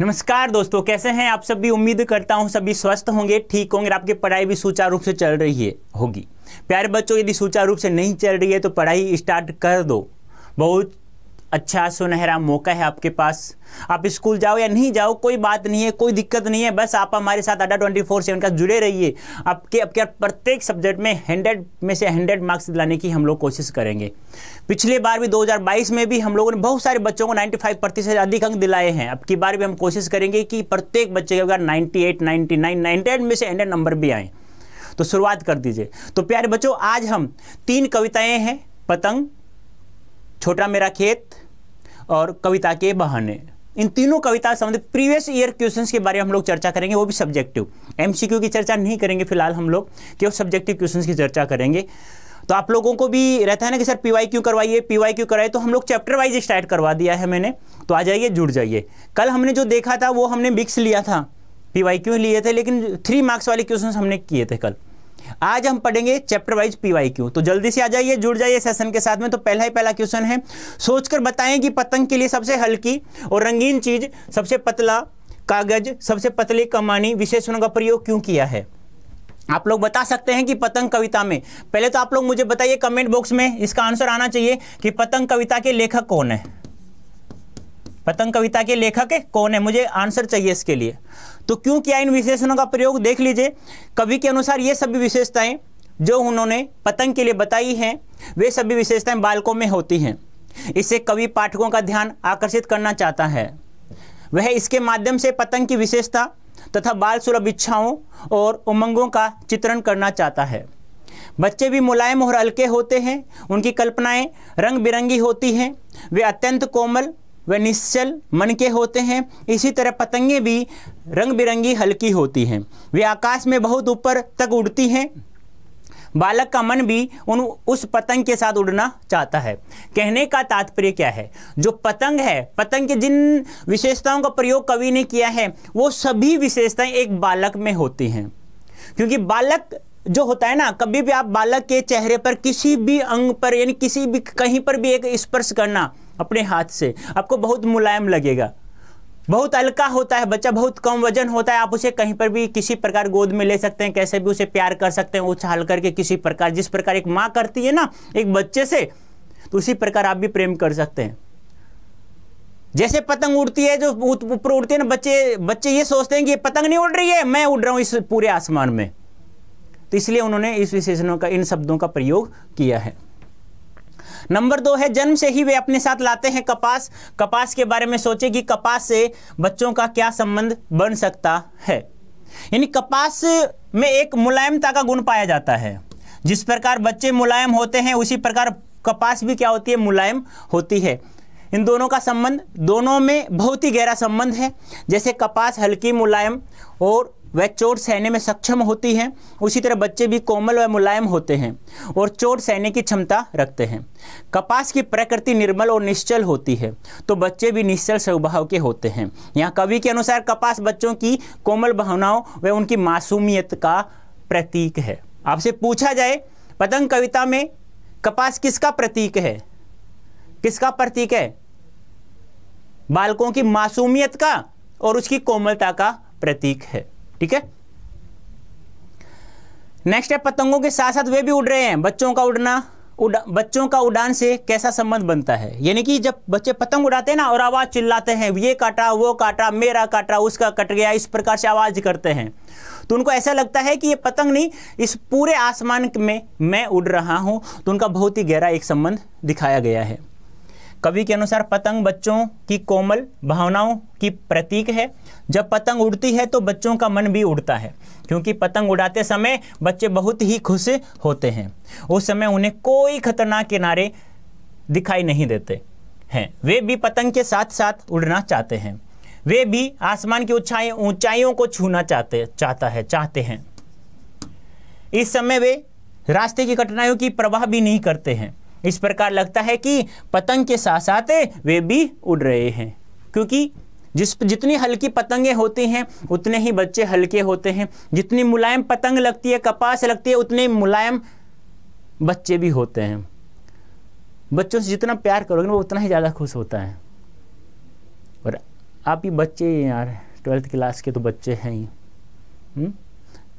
नमस्कार दोस्तों कैसे हैं आप सभी उम्मीद करता हूं सभी स्वस्थ होंगे ठीक होंगे आपकी पढ़ाई भी सुचारू रूप से चल रही है होगी प्यारे बच्चों यदि सुचारू रूप से नहीं चल रही है तो पढ़ाई स्टार्ट कर दो बहुत अच्छा सुनहरा मौका है आपके पास आप स्कूल जाओ या नहीं जाओ कोई बात नहीं है कोई दिक्कत नहीं है बस आप हमारे साथ अड्डा ट्वेंटी फोर सेवन का जुड़े रहिए आपके आपके प्रत्येक सब्जेक्ट में हंड्रेड में से हंड्रेड मार्क्स दिलाने की हम लोग कोशिश करेंगे पिछले बार भी 2022 में भी हम लोगों ने बहुत सारे बच्चों को 95 प्रतिशत अधिक अंक दिलाए हैं अब की बार भी हम कोशिश करेंगे कि प्रत्येक बच्चे के अगर नाइन्टी एट नाइन्टी में से हंड्रेड नंबर भी आए तो शुरुआत कर दीजिए तो प्यारे बच्चों आज हम तीन कविताएं हैं पतंग छोटा मेरा खेत और कविता के बहाने इन तीनों कविता संबंधित प्रीवियस ईयर क्वेश्चंस के बारे में हम लोग चर्चा करेंगे वो भी सब्जेक्टिव एमसीक्यू की चर्चा नहीं करेंगे फिलहाल हम लोग केवल सब्जेक्टिव क्वेश्चंस की चर्चा करेंगे तो आप लोगों को भी रहता है ना कि सर पी वाई करवाइए पी वाई कराइए तो हम लोग चैप्टर वाइज स्टार्ट करवा दिया है मैंने तो आ जाइए जुड़ जाइए कल हमने जो देखा था वो हमने मिक्स लिया था पी वाई लिए थे लेकिन थ्री मार्क्स वाले क्वेश्चन हमने किए थे कल आज हम पढ़ेंगे चैप्टर वाइज पीवाई क्यू तो जल्दी से आ जाइए जुड़ जाइए सेशन के साथ में तो पहला ही पहला क्वेश्चन है सोचकर बताएं कि पतंग के लिए सबसे हल्की और रंगीन चीज सबसे पतला कागज सबसे पतली कमानी विशेषणों का प्रयोग क्यों किया है आप लोग बता सकते हैं कि पतंग कविता में पहले तो आप लोग मुझे बताइए कमेंट बॉक्स में इसका आंसर आना चाहिए कि पतंग कविता के लेखक कौन है पतंग कविता के लेखक है कौन है मुझे आंसर चाहिए इसके लिए तो क्यों किया इन विशेषणों का प्रयोग देख लीजिए कवि के अनुसार ये सभी विशेषताएं जो उन्होंने पतंग के लिए बताई हैं वे सभी विशेषताएं बालकों में होती हैं इससे कवि पाठकों का ध्यान आकर्षित करना चाहता है वह इसके माध्यम से पतंग की विशेषता तथा बाल सुलभ इच्छाओं और उमंगों का चित्रण करना चाहता है बच्चे भी मुलायम और हल्के होते हैं उनकी कल्पनाएं रंग बिरंगी होती हैं वे अत्यंत कोमल व निश्चल मन के होते हैं इसी तरह पतंगे भी रंग बिरंगी हल्की होती हैं वे आकाश में बहुत ऊपर तक उड़ती हैं बालक का मन भी उन उस पतंग के साथ उड़ना चाहता है कहने का तात्पर्य क्या है जो पतंग है पतंग के जिन विशेषताओं का प्रयोग कवि ने किया है वो सभी विशेषताएं एक बालक में होती हैं क्योंकि बालक जो होता है ना कभी भी आप बालक के चेहरे पर किसी भी अंग पर यानी किसी भी कहीं पर भी एक स्पर्श करना अपने हाथ से आपको बहुत मुलायम लगेगा बहुत हल्का होता है बच्चा बहुत कम वजन होता है आप उसे कहीं पर भी किसी प्रकार गोद में ले सकते हैं कैसे भी उसे प्यार कर सकते हैं उछाल करके किसी प्रकार जिस प्रकार एक माँ करती है ना एक बच्चे से तो उसी प्रकार आप भी प्रेम कर सकते हैं जैसे पतंग उड़ती है जो ऊपर उड़ती है ना बच्चे बच्चे ये सोचते हैं कि ये पतंग नहीं उड़ रही है मैं उड़ रहा हूँ इस पूरे आसमान में तो इसलिए उन्होंने इस विशेषणों का इन शब्दों का प्रयोग किया है नंबर दो है जन्म से ही वे अपने साथ लाते हैं कपास कपास के बारे में सोचे कि कपास से बच्चों का क्या संबंध बन सकता है यानी कपास में एक मुलायमता का गुण पाया जाता है जिस प्रकार बच्चे मुलायम होते हैं उसी प्रकार कपास भी क्या होती है मुलायम होती है इन दोनों का संबंध दोनों में बहुत ही गहरा संबंध है जैसे कपास हल्की मुलायम और वह चोट सहने में सक्षम होती है उसी तरह बच्चे भी कोमल व मुलायम होते हैं और चोट सहने की क्षमता रखते हैं कपास की प्रकृति निर्मल और निश्चल होती है तो बच्चे भी निश्चल स्वभाव के होते हैं यहाँ कवि के अनुसार कपास बच्चों की कोमल भावनाओं व उनकी मासूमियत का प्रतीक है आपसे पूछा जाए पतंग कविता में कपास किसका प्रतीक है किसका प्रतीक है बालकों की मासूमियत का और उसकी कोमलता का प्रतीक है ठीक है नेक्स्ट है पतंगों के साथ साथ वे भी उड़ रहे हैं बच्चों का उड़ना उड़ा, बच्चों का उड़ान से कैसा संबंध बनता है यानी कि जब बच्चे पतंग उड़ाते हैं ना और आवाज़ चिल्लाते हैं ये काटा वो काटा मेरा काटा उसका कट गया इस प्रकार से आवाज़ करते हैं तो उनको ऐसा लगता है कि ये पतंग नहीं इस पूरे आसमान में मैं उड़ रहा हूं तो उनका बहुत ही गहरा एक संबंध दिखाया गया है कवि के अनुसार पतंग बच्चों की कोमल भावनाओं की प्रतीक है जब पतंग उड़ती है तो बच्चों का मन भी उड़ता है क्योंकि पतंग उड़ाते समय बच्चे बहुत ही खुश होते हैं उस समय उन्हें कोई खतरनाक किनारे दिखाई नहीं देते हैं वे भी पतंग के साथ साथ उड़ना चाहते हैं वे भी आसमान की ऊंचाई ऊंचाइयों को छूना चाहते चाहता है चाहते हैं इस समय वे रास्ते की कठिनाइयों की प्रवाह भी नहीं करते हैं इस प्रकार लगता है कि पतंग के साथ साथ वे भी उड़ रहे हैं क्योंकि जिस जितनी हल्की पतंगें होती हैं उतने ही बच्चे हल्के होते हैं जितनी मुलायम पतंग लगती है कपास लगती है उतने मुलायम बच्चे भी होते हैं बच्चों से जितना प्यार करोगे ना वो उतना ही ज़्यादा खुश होता है और आप ही बच्चे यार ट्वेल्थ क्लास के तो बच्चे हैं ही हम्म?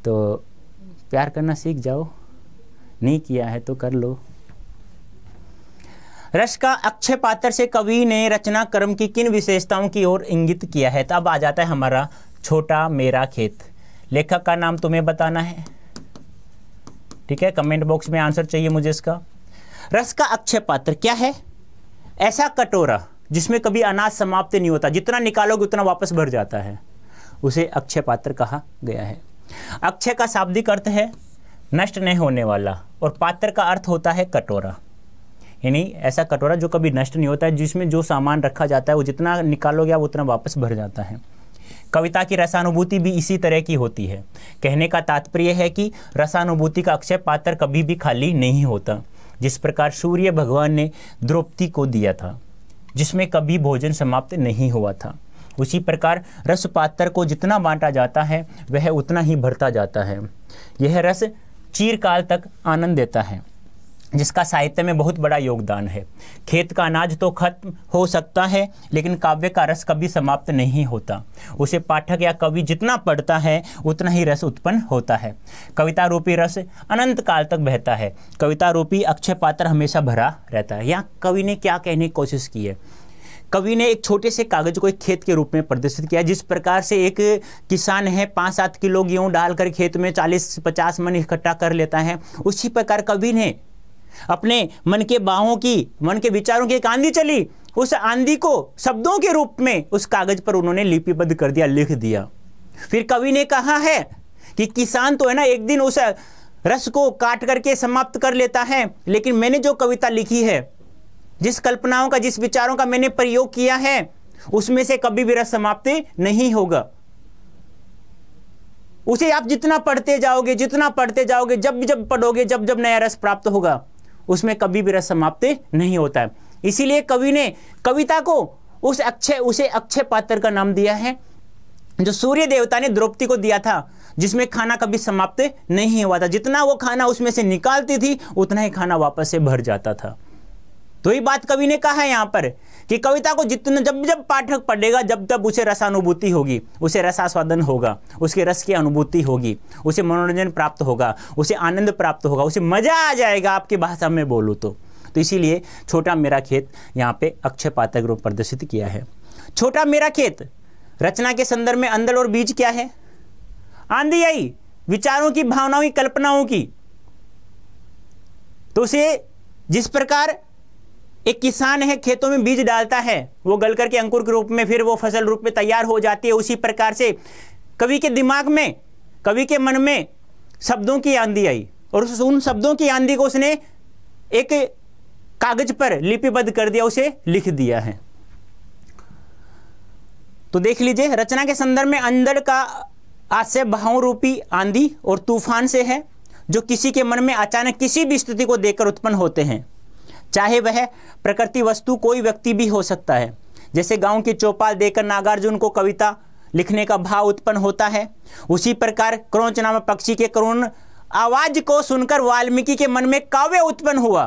तो प्यार करना सीख जाओ नहीं किया है तो कर लो रस का अक्षय पात्र से कवि ने रचना कर्म की किन विशेषताओं की ओर इंगित किया है तो अब आ जाता है हमारा छोटा मेरा खेत लेखक का नाम तुम्हें बताना है ठीक है कमेंट बॉक्स में आंसर चाहिए मुझे इसका रस का अक्षय पात्र क्या है ऐसा कटोरा जिसमें कभी अनाज समाप्त नहीं होता जितना निकालोगे उतना वापस भर जाता है उसे अक्षय पात्र कहा गया है अक्षय का शाब्दिक अर्थ है नष्ट नहीं होने वाला और पात्र का अर्थ होता है कटोरा यानी ऐसा कटोरा जो कभी नष्ट नहीं होता है जिसमें जो सामान रखा जाता है वो जितना निकालोगे आप उतना वापस भर जाता है कविता की रसानुभूति भी इसी तरह की होती है कहने का तात्पर्य है कि रसानुभूति का अक्षय पात्र कभी भी खाली नहीं होता जिस प्रकार सूर्य भगवान ने द्रौपदी को दिया था जिसमें कभी भोजन समाप्त नहीं हुआ था उसी प्रकार रस पात्र को जितना बांटा जाता है वह उतना ही भरता जाता है यह रस चीरकाल तक आनंद देता है जिसका साहित्य में बहुत बड़ा योगदान है खेत का अनाज तो खत्म हो सकता है लेकिन काव्य का रस कभी समाप्त नहीं होता उसे पाठक या कवि जितना पढ़ता है उतना ही रस उत्पन्न होता है कविता रूपी रस अनंत काल तक बहता है कविता रूपी अक्षय पात्र हमेशा भरा रहता है यहाँ कवि ने क्या कहने की कोशिश की है कवि ने एक छोटे से कागज को एक खेत के रूप में प्रदर्शित किया जिस प्रकार से एक किसान है पाँच सात किलो गेहूँ डालकर खेत में चालीस पचास मन इकट्ठा कर लेता है उसी प्रकार कवि ने अपने मन के बाहों की मन के विचारों की एक आंधी चली उस आंधी को शब्दों के रूप में उस कागज पर उन्होंने लिपिबद्ध कर दिया लिख दिया फिर कवि ने कहा है कि किसान तो है ना एक दिन उस रस को काट करके समाप्त कर लेता है लेकिन मैंने जो कविता लिखी है जिस कल्पनाओं का जिस विचारों का मैंने प्रयोग किया है उसमें से कभी भी रस समाप्त नहीं होगा उसे आप जितना पढ़ते जाओगे जितना पढ़ते जाओगे जब जब पढ़ोगे जब जब नया रस प्राप्त होगा उसमें कभी भी रस समाप्त नहीं होता है इसीलिए कवि ने कविता को उस अक्षय उसे अक्षय पात्र का नाम दिया है जो सूर्य देवता ने द्रौपदी को दिया था जिसमें खाना कभी समाप्त नहीं हुआ था जितना वो खाना उसमें से निकालती थी उतना ही खाना वापस से भर जाता था तो ये बात कवि ने कहा है यहाँ पर कि कविता को जितना जब जब पाठक पढ़ेगा जब तब उसे रसानुभूति होगी उसे रसास्वादन होगा उसके रस की अनुभूति होगी उसे मनोरंजन प्राप्त होगा उसे आनंद प्राप्त होगा उसे मज़ा आ जाएगा आपकी भाषा में बोलूँ तो तो इसीलिए छोटा मेरा खेत यहाँ पे अक्षय पातक रूप प्रदर्शित किया है छोटा मेरा खेत रचना के संदर्भ में अंदर और बीज क्या है आंधी आई विचारों की भावनाओं की कल्पनाओं की तो उसे जिस प्रकार एक किसान है खेतों में बीज डालता है वो गल करके अंकुर के रूप में फिर वो फसल रूप में तैयार हो जाती है उसी प्रकार से कवि के दिमाग में कवि के मन में शब्दों की आंधी आई और उस उन शब्दों की आंधी को उसने एक कागज पर लिपिबद्ध कर दिया उसे लिख दिया है तो देख लीजिए रचना के संदर्भ में अंदर का आशय भाव रूपी आंधी और तूफान से है जो किसी के मन में अचानक किसी भी स्थिति को देखकर उत्पन्न होते हैं चाहे वह प्रकृति वस्तु कोई व्यक्ति भी हो सकता है जैसे गांव की चौपाल देकर नागार्जुन को कविता लिखने का भाव उत्पन्न होता है उसी प्रकार क्रोच नामक पक्षी के करुण आवाज को सुनकर वाल्मीकि के मन में काव्य उत्पन्न हुआ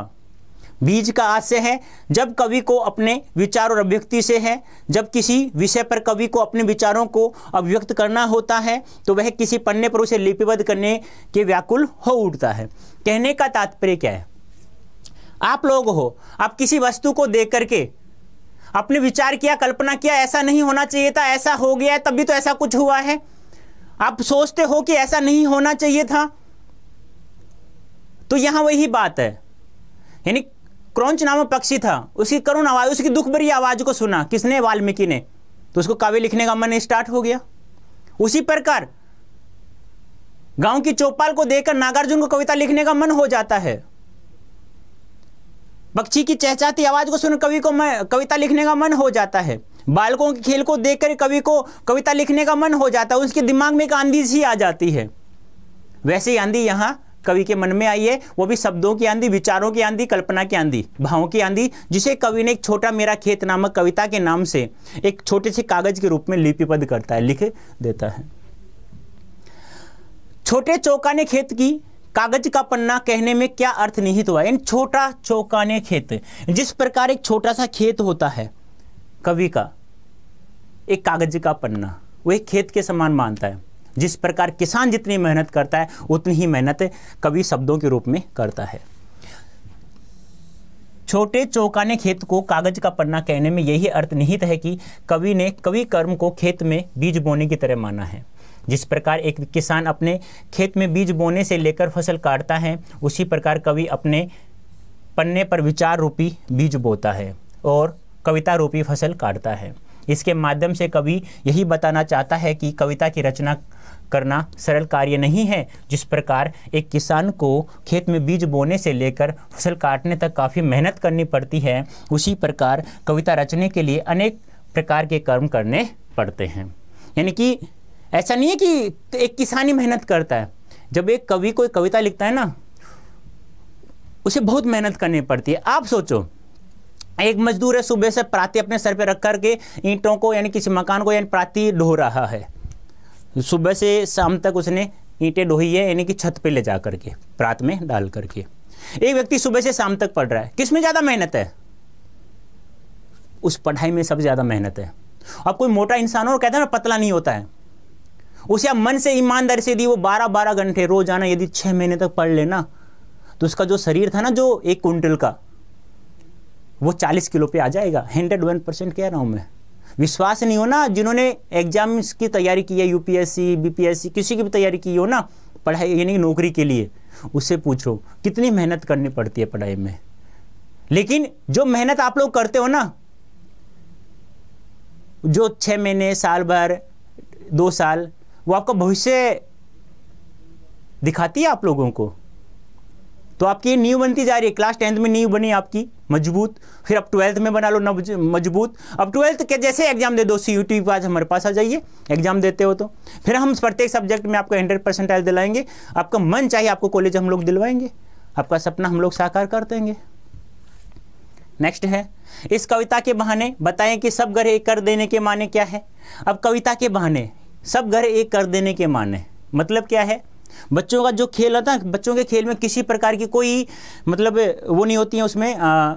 बीज का आशय है जब कवि को अपने विचार और अभिव्यक्ति से है जब किसी विषय पर कवि को अपने विचारों को अभिव्यक्त करना होता है तो वह किसी पन्ने पर उसे लिपिबद्ध करने के व्याकुल हो उठता है कहने का तात्पर्य क्या है आप लोग हो आप किसी वस्तु को देख करके आपने विचार किया कल्पना किया ऐसा नहीं होना चाहिए था ऐसा हो गया है तभी तो ऐसा कुछ हुआ है आप सोचते हो कि ऐसा नहीं होना चाहिए था तो यहां वही बात है यानी क्रौच नामक पक्षी था उसकी करुण आवाज़ उसकी दुख भरी आवाज़ को सुना किसने वाल्मीकि ने तो उसको काव्य लिखने का मन स्टार्ट हो गया उसी प्रकार गांव की चौपाल को देखकर नागार्जुन को कविता लिखने का मन हो जाता है पक्षी की चहचाती आवाज को सुन कवि को मैं कविता लिखने का मन हो जाता है बालकों के खेल को देखकर कवि को कविता लिखने का मन हो जाता है उसके दिमाग में एक आंधी सी आ जाती है वैसे ही आंधी यहाँ कवि के मन में आई है वो भी शब्दों की आंधी विचारों की आंधी कल्पना की आंधी भावों की आंधी जिसे कवि ने एक छोटा मेरा खेत नामक कविता के नाम से एक छोटे से कागज के रूप में लिपिबद्ध करता है लिख देता है छोटे चौका ने खेत की कागज का पन्ना कहने में क्या अर्थ निहित हुआ इन छोटा चौकाने खेत जिस प्रकार एक छोटा सा खेत होता है कवि का एक कागज का पन्ना वो एक खेत के समान मानता है जिस प्रकार किसान जितनी मेहनत करता है उतनी ही मेहनत कवि शब्दों के रूप में करता है छोटे चौकाने खेत को कागज का पन्ना कहने में यही अर्थ निहित है कि कवि ने कवि कर्म को खेत में बीज बोने की तरह माना है जिस प्रकार एक किसान अपने खेत में बीज बोने से लेकर फसल काटता है उसी प्रकार कवि अपने पन्ने पर विचार रूपी बीज बोता है और कविता रूपी फसल काटता है इसके माध्यम से कवि यही बताना चाहता है कि कविता की रचना करना सरल कार्य नहीं है जिस प्रकार एक किसान को खेत में बीज बोने से लेकर फसल काटने तक काफ़ी मेहनत करनी पड़ती है उसी प्रकार कविता रचने के लिए अनेक प्रकार के कर्म करने पड़ते हैं यानी कि ऐसा नहीं है कि एक किसान ही मेहनत करता है जब एक कवि कोई कविता लिखता है ना उसे बहुत मेहनत करनी पड़ती है आप सोचो एक मजदूर है सुबह से प्राति अपने सर पे रख करके ईंटों को यानी किसी मकान को यानी प्राति ढो रहा है सुबह से शाम तक उसने ईंटें ढोई है यानी कि छत पे ले जा करके प्रात में डाल करके एक व्यक्ति सुबह से शाम तक पढ़ रहा है किस में ज़्यादा मेहनत है उस पढ़ाई में सबसे ज़्यादा मेहनत है अब कोई मोटा इंसान हो और कहता है ना पतला नहीं होता है उसे आप मन से ईमानदारी से यदि वो बारह बारह घंटे रोजाना यदि छह महीने तक पढ़ लेना तो उसका जो शरीर था ना जो एक कुंटल का वो चालीस किलो पे आ जाएगा हंड्रेड वन परसेंट कह रहा हूँ मैं विश्वास नहीं हो ना जिन्होंने एग्जाम्स की तैयारी की है यूपीएससी बीपीएससी किसी की भी तैयारी की हो ना पढ़ाई यानी नौकरी के लिए उससे पूछो कितनी मेहनत करनी पड़ती है पढ़ाई में लेकिन जो मेहनत आप लोग करते हो ना जो छः महीने साल भर दो साल वो आपका भविष्य दिखाती है आप लोगों को तो आपकी नींव बनती जा रही है क्लास टेंथ में नींव बनी आपकी मजबूत फिर आप ट्वेल्थ में बना लो न मजबूत अब ट्वेल्थ के जैसे एग्जाम दे दो सी यू टी पास हमारे पास आ जाइए एग्जाम देते हो तो फिर हम प्रत्येक सब्जेक्ट में आपको हंड्रेड परसेंट परसेंटाइल दिलाएंगे आपका मन चाहिए आपको कॉलेज हम लोग दिलवाएंगे आपका सपना हम लोग साकार कर देंगे नेक्स्ट है इस कविता के बहाने बताएं कि सब गरे कर देने के माने क्या है अब कविता के बहाने सब घर एक कर देने के माने मतलब क्या है बच्चों का जो खेल होता है बच्चों के खेल में किसी प्रकार की कोई मतलब वो नहीं होती है उसमें आ,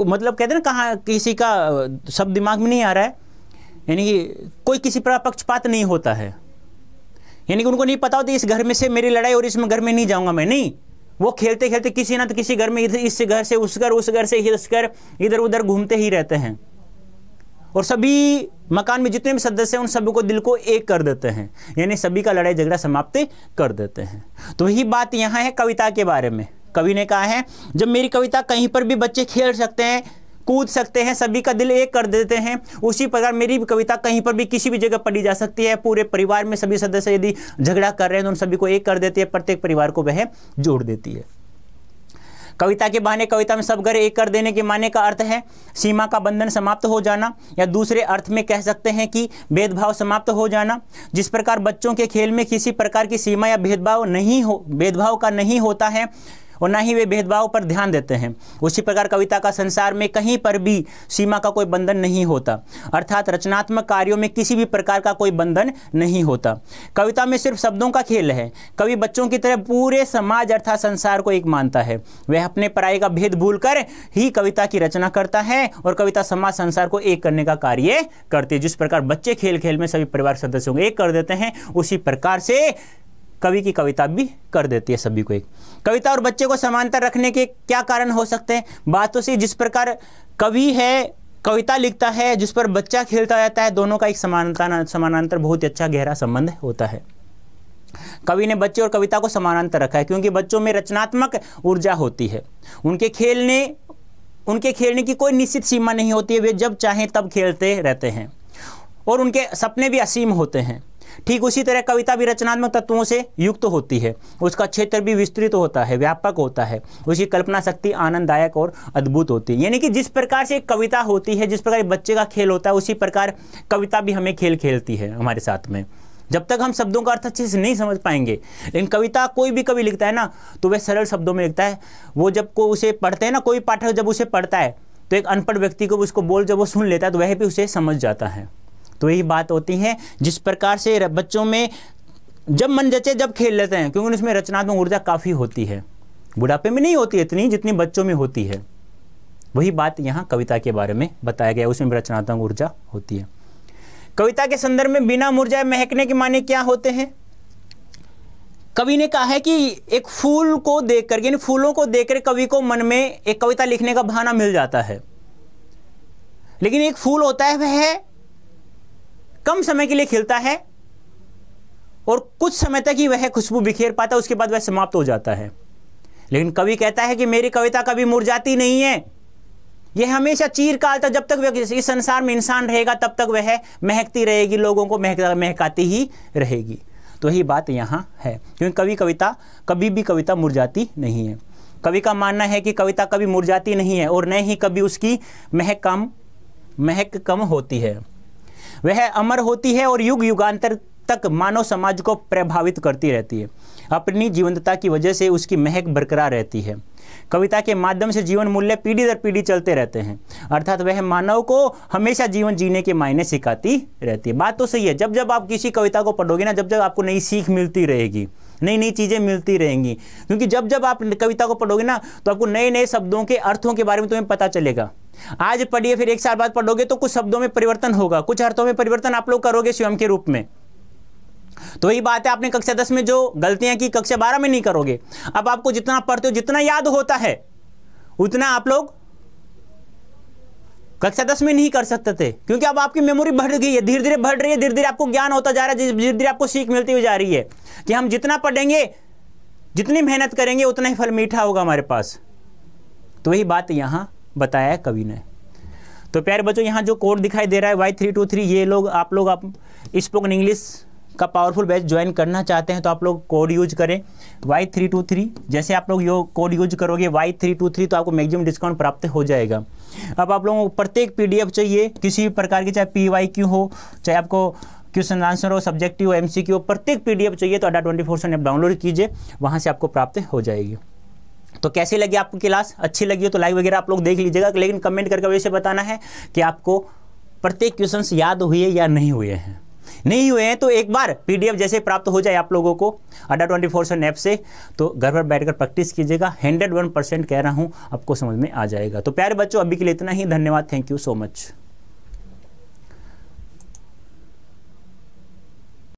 मतलब कहते हैं ना कहाँ किसी का सब दिमाग में नहीं आ रहा है यानी कि कोई किसी पर पक्षपात नहीं होता है यानी कि उनको नहीं पता होता इस घर में से मेरी लड़ाई और इस घर में नहीं जाऊंगा मैं नहीं वो खेलते खेलते किसी ना तो किसी घर में इस घर से उस घर उस घर से इस घर इधर उधर घूमते ही रहते हैं और सभी मकान में जितने भी सदस्य हैं उन सभी को दिल को एक कर देते हैं यानी सभी का लड़ाई झगड़ा समाप्त कर देते हैं तो यही बात यहाँ है कविता के बारे में कवि ने कहा है जब मेरी कविता कहीं पर भी बच्चे खेल सकते हैं कूद सकते हैं सभी का दिल एक कर देते हैं उसी प्रकार मेरी भी कविता कहीं पर भी किसी भी जगह पढ़ी जा सकती है पूरे परिवार में सभी सदस्य यदि झगड़ा कर रहे हैं तो उन सभी को एक कर देती है प्रत्येक परिवार को वह जोड़ देती है कविता के बहाने कविता में सब घर एक कर देने के माने का अर्थ है सीमा का बंधन समाप्त हो जाना या दूसरे अर्थ में कह सकते हैं कि भेदभाव समाप्त हो जाना जिस प्रकार बच्चों के खेल में किसी प्रकार की सीमा या भेदभाव नहीं हो भेदभाव का नहीं होता है और ना ही वे भेदभाव पर ध्यान देते हैं उसी प्रकार कविता का संसार में कहीं पर भी सीमा का कोई बंधन नहीं होता अर्थात रचनात्मक कार्यों में किसी भी प्रकार का कोई बंधन नहीं होता कविता में सिर्फ शब्दों का खेल है कवि बच्चों की तरह पूरे समाज अर्थात संसार को एक मानता है वह अपने पढ़ाई का भेद भूल कर ही कविता की रचना करता है और कविता समाज संसार को एक करने का कार्य करती है जिस प्रकार बच्चे खेल खेल में सभी परिवार सदस्यों को एक कर देते हैं उसी प्रकार से कवि की कविता भी कर देती है सभी को एक कविता और बच्चे को समानता रखने के क्या कारण हो सकते हैं बातों तो से जिस प्रकार कवि है कविता लिखता है जिस पर बच्चा खेलता रहता है दोनों का एक समानता समानांतर बहुत ही अच्छा गहरा संबंध होता है कवि ने बच्चे और कविता को समानांतर रखा है क्योंकि बच्चों में रचनात्मक ऊर्जा होती है उनके खेलने उनके खेलने की कोई निश्चित सीमा नहीं होती है वे जब चाहें तब खेलते रहते हैं और उनके सपने भी असीम होते हैं ठीक उसी तरह कविता भी रचनात्मक तत्वों से युक्त तो होती है उसका क्षेत्र भी विस्तृत तो होता है व्यापक होता है उसकी कल्पना शक्ति आनंददायक और अद्भुत होती है यानी कि जिस प्रकार से कविता होती है जिस प्रकार बच्चे का खेल होता है उसी प्रकार कविता भी हमें खेल खेलती है हमारे साथ में जब तक हम शब्दों का अर्थ अच्छे से नहीं समझ पाएंगे लेकिन कविता कोई भी कवि लिखता है ना तो वह सरल शब्दों में लिखता है वो जब को उसे पढ़ते हैं ना कोई पाठक जब उसे पढ़ता है तो एक अनपढ़ व्यक्ति को उसको बोल जब वो सुन लेता है तो वह भी उसे समझ जाता है तो यही बात होती है जिस प्रकार से बच्चों में जब मन जचे जब खेल लेते हैं क्योंकि उसमें रचनात्मक ऊर्जा काफ़ी होती है बुढ़ापे में नहीं होती इतनी जितनी बच्चों में होती है वही बात यहाँ कविता के बारे में बताया गया उसमें रचनात्मक ऊर्जा होती है कविता के संदर्भ में बिना मुरझाए महकने के माने क्या होते हैं कवि ने कहा है कि एक फूल को देख करके यानी फूलों को देखकर कवि को मन में एक कविता लिखने का बहाना मिल जाता है लेकिन एक फूल होता है वह कम समय के लिए खिलता है और कुछ समय तक ही वह खुशबू बिखेर पाता है उसके बाद वह समाप्त हो जाता है लेकिन कवि कहता है कि मेरी कविता कभी जाती नहीं है यह हमेशा चीरकाल तक जब तक इस संसार में इंसान रहेगा तब तक वह महकती रहेगी लोगों को महक महकाती ही रहेगी तो यही बात यहाँ है क्योंकि कवि कविता कभी भी कविता जाती नहीं है कवि का मानना है कि कविता कभी जाती नहीं है और न ही कभी उसकी महक कम महक कम होती है वह अमर होती है और युग युगांतर तक मानव समाज को प्रभावित करती रहती है अपनी जीवंतता की वजह से उसकी महक बरकरार रहती है कविता के माध्यम से जीवन मूल्य पीढ़ी दर पीढ़ी चलते रहते हैं अर्थात वह मानव को हमेशा जीवन जीने के मायने सिखाती रहती है बात तो सही है जब जब आप किसी कविता को पढ़ोगे ना जब जब आपको नई सीख मिलती रहेगी नई नई चीज़ें मिलती रहेंगी क्योंकि जब जब आप कविता को पढ़ोगे ना तो आपको नए नए शब्दों के अर्थों के बारे में तुम्हें पता चलेगा आज पढ़िए फिर एक साल बाद पढ़ोगे तो कुछ शब्दों में परिवर्तन होगा कुछ अर्थों में परिवर्तन आप लोग करोगे स्वयं के रूप में तो यही बात है आपने कक्षा दस में जो गलतियां की कक्षा बारह में नहीं करोगे अब आपको जितना पढ़ते हो जितना याद होता है उतना आप लोग कक्षा दस में नहीं कर सकते थे क्योंकि अब आपकी मेमोरी बढ़ गई है धीरे धीरे बढ़ रही है धीरे धीरे आपको ज्ञान होता जा रहा है धीरे धीरे आपको सीख मिलती हुई जा रही है कि हम जितना पढ़ेंगे जितनी मेहनत करेंगे उतना ही फल मीठा होगा हमारे पास तो वही बात यहां बताया है कवि ने तो प्यारे बच्चों यहाँ जो कोड दिखाई दे रहा है वाई थ्री टू थ्री ये लोग आप लोग आप स्पोकन इंग्लिश का पावरफुल बैच ज्वाइन करना चाहते हैं तो आप लोग कोड यूज करें वाई थ्री टू थ्री जैसे आप लोग यो कोड यूज करोगे वाई थ्री टू थ्री तो आपको मैक्सिमम डिस्काउंट प्राप्त हो जाएगा अब आप लोगों को प्रत्येक पी चाहिए किसी भी प्रकार की चाहे पी वाई क्यू हो चाहे आपको क्वेश्चन आंसर हो सब्जेक्टिव एम सी क्यू प्रत्येक पी चाहिए तो अडा ट्वेंटी फोर डाउनलोड कीजिए वहाँ से आपको प्राप्त हो जाएगी तो कैसी लगी आपको क्लास अच्छी लगी हो तो लाइक वगैरह आप लोग देख लीजिएगा लेकिन कमेंट करके वैसे बताना है कि आपको प्रत्येक क्वेश्चन याद हुए या नहीं हुए हैं नहीं हुए हैं तो एक बार पीडीएफ जैसे प्राप्त हो जाए आप लोगों को अड्डा ट्वेंटी फोर सेवन ऐप से तो घर पर बैठकर प्रैक्टिस कीजिएगा हंड्रेड वन परसेंट कह रहा हूं आपको समझ में आ जाएगा तो प्यारे बच्चों अभी के लिए इतना ही धन्यवाद थैंक यू सो मच